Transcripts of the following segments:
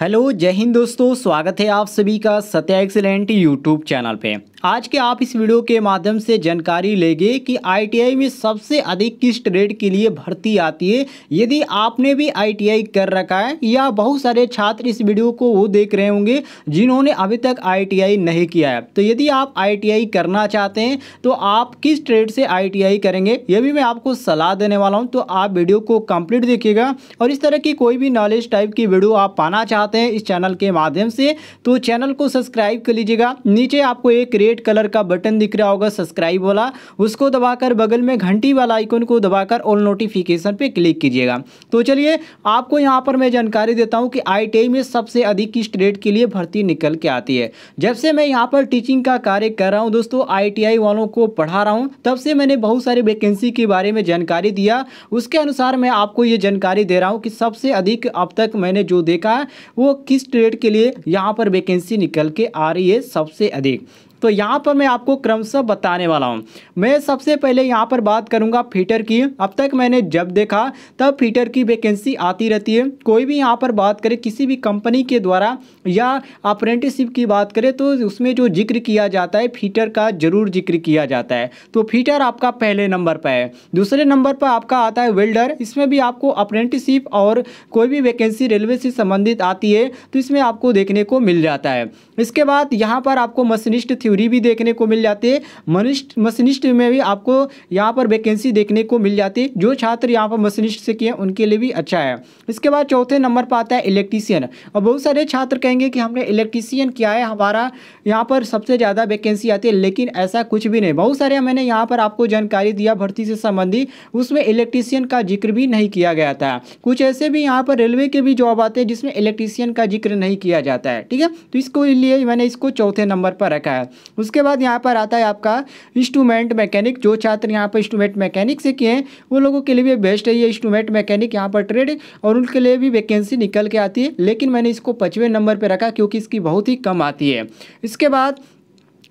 hello जय हिंद दोस्तों स्वागत है आप सभी का सत्या एक्सीलेंट यूट्यूब चैनल पे आज के आप इस वीडियो के माध्यम से जानकारी लेंगे कि आईटीआई में सबसे अधिक किस ट्रेड के लिए भर्ती आती है यदि आपने भी आईटीआई कर रखा है या बहुत सारे छात्र इस वीडियो को वो देख रहे होंगे जिन्होंने अभी तक आईटीआई नहीं किया है तो यदि आप आईटीआई करना चाहते हैं तो आप किस ट्रेड से आई करेंगे ये भी मैं आपको सलाह देने वाला हूँ तो आप वीडियो को कम्प्लीट देखिएगा और इस तरह की कोई भी नॉलेज टाइप की वीडियो आप पाना चाहते हैं इस चैनल के माध्यम से तो चैनल को सब्सक्राइब कर लीजिएगा नीचे आपको एक रेट रेड कलर का बटन दिख रहा होगा सब्सक्राइब वाला उसको दबाकर बगल में घंटी वाला आइकन को दबाकर ऑल नोटिफिकेशन पे क्लिक कीजिएगा तो चलिए आपको यहाँ पर मैं जानकारी देता हूँ कि आई में सबसे अधिक किस ट्रेड के लिए भर्ती निकल के आती है जब से मैं यहाँ पर टीचिंग का कार्य कर रहा हूँ दोस्तों आई वालों को पढ़ा रहा हूँ तब से मैंने बहुत सारी वैकेंसी के बारे में जानकारी दिया उसके अनुसार मैं आपको ये जानकारी दे रहा हूँ कि सबसे अधिक अब तक मैंने जो देखा है वो किस ट्रेड के लिए यहाँ पर वैकेंसी निकल के आ रही है सबसे अधिक तो यहाँ पर मैं आपको क्रमशः बताने वाला हूँ मैं सबसे पहले यहाँ पर बात करूँगा फीटर की अब तक मैंने जब देखा तब फीटर की वैकेंसी आती रहती है कोई भी यहाँ पर बात करे किसी भी कंपनी के द्वारा या अप्रेंटिसशिप की बात करें तो उसमें जो जिक्र किया जाता है फीटर का ज़रूर जिक्र किया जाता है तो फीटर आपका पहले नंबर पर है दूसरे नंबर पर आपका आता है वेल्डर इसमें भी आपको अप्रेंटिसशिप और कोई भी वैकेंसी रेलवे से संबंधित आती है तो इसमें आपको देखने को मिल जाता है इसके बाद यहाँ पर आपको मशीनिस्ट थ्योरी भी देखने को मिल जाती है मनिष्ट मशीनिस्ट में भी आपको यहाँ पर वैकेंसी देखने को मिल जाती है जो छात्र यहाँ पर मशीनिस्ट से किए उनके लिए भी अच्छा है इसके बाद चौथे नंबर पर आता है इलेक्ट्रीसियन और बहुत सारे छात्र कहेंगे कि हमने इलेक्ट्रीसियन किया है हमारा यहाँ पर सबसे ज़्यादा वैकेंसी आती है लेकिन ऐसा कुछ भी नहीं बहुत सारे मैंने यहाँ पर आपको जानकारी दिया भर्ती से संबंधी उसमें इलेक्ट्रीसियन का जिक्र भी नहीं किया गया था कुछ ऐसे भी यहाँ पर रेलवे के भी जॉब आते हैं जिसमें इलेक्ट्रीसियन का जिक्र नहीं किया जाता है ठीक है तो इसको लिए मैंने इसको चौथे नंबर पर रखा है उसके बाद यहाँ पर आता है आपका इंस्ट्रूमेंट मैकेनिक जो छात्र यहाँ पर इंस्ट्रूमेंट मैकेनिक से किए हैं वो लोगों के लिए भी बेस्ट है ये इंस्ट्रूमेंट मैकेनिक यहाँ पर ट्रेड और उनके लिए भी वैकेंसी निकल के आती है लेकिन मैंने इसको पचवें नंबर पर रखा क्योंकि इसकी बहुत ही कम आती है इसके बाद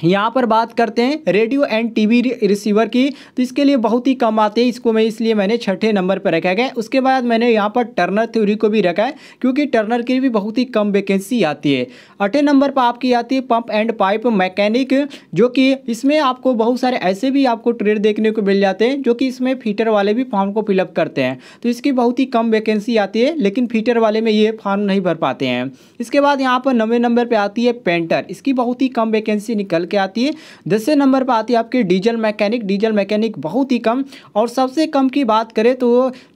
यहाँ पर बात करते हैं रेडियो एंड टीवी रिसीवर की तो इसके लिए बहुत ही कम आते हैं इसको मैं इसलिए मैंने छठे नंबर पर रखा गया उसके बाद मैंने यहाँ पर टर्नर थ्योरी को भी रखा है क्योंकि टर्नर की भी बहुत ही कम वैकेंसी आती है अठे नंबर पर आपकी आती है पंप एंड पाइप मैकेनिक जो कि इसमें आपको बहुत सारे ऐसे भी आपको ट्रेड देखने को मिल जाते हैं जो कि इसमें फीटर वाले भी फॉर्म को फिलअप करते हैं तो इसकी बहुत ही कम वैकेंसी आती है लेकिन फीटर वाले में ये फॉर्म नहीं भर पाते हैं इसके बाद यहाँ पर नवे नंबर पर आती है पेंटर इसकी बहुत ही कम वैकेंसी निकल निकल के आती है दसवें नंबर पर आती है आपकी डीजल मैकेनिक डीजल मैकेनिक बहुत ही कम और सबसे कम की बात करें तो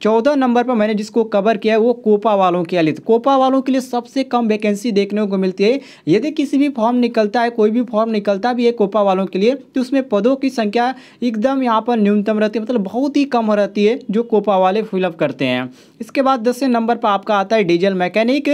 चौदह नंबर पर मैंने जिसको कवर किया है वो कोपा वालों के लिए कोपा वालों के लिए सबसे कम वैकेंसी देखने को मिलती है यदि किसी भी फॉर्म निकलता है कोई भी फॉर्म निकलता भी है कोपा वालों के लिए तो उसमें पदों की संख्या एकदम यहाँ पर न्यूनतम रहती है मतलब बहुत ही कम रहती है जो कोपा वाले फिलअप करते हैं इसके बाद दसवें नंबर पर आपका आता है डीजल मैकेनिक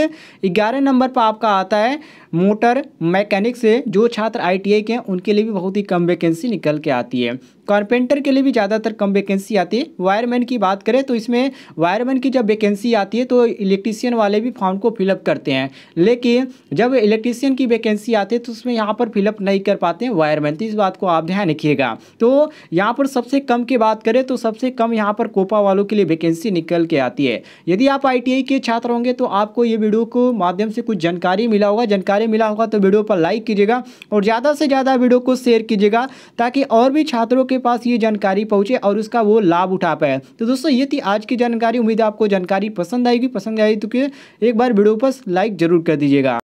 ग्यारह नंबर पर आपका आता है मोटर मैकेनिक से जो छात्र आई के हैं उनके लिए भी बहुत ही कम वैकेंसी निकल के आती है कारपेंटर के लिए भी ज़्यादातर कम वैकेंसी आती है वायरमैन की बात करें तो इसमें वायरमैन की जब वैकेंसी आती है तो इलेक्ट्रीशियन वाले भी फॉर्म को फिलअप करते हैं लेकिन जब इलेक्ट्रीशियन की वैकेंसी आती है तो उसमें यहाँ पर फिलअप नहीं कर पाते हैं वायरमैन तो इस बात को आप ध्यान रखिएगा तो यहाँ पर सबसे कम की बात करें तो सबसे कम यहाँ पर कोपा वालों के लिए वैकेंसी निकल के आती है यदि आप आई के छात्र होंगे तो आपको ये वीडियो को माध्यम से कुछ जानकारी मिला होगा जानकारी मिला होगा तो वीडियो पर लाइक कीजिएगा और ज़्यादा से ज़्यादा वीडियो को शेयर कीजिएगा ताकि और भी छात्रों के उसके पास ये जानकारी पहुंचे और उसका वो लाभ उठा पाए तो दोस्तों ये थी आज की जानकारी उम्मीद है आपको जानकारी पसंद आएगी पसंद आएगी तो एक बार वीडियो पर लाइक जरूर कर दीजिएगा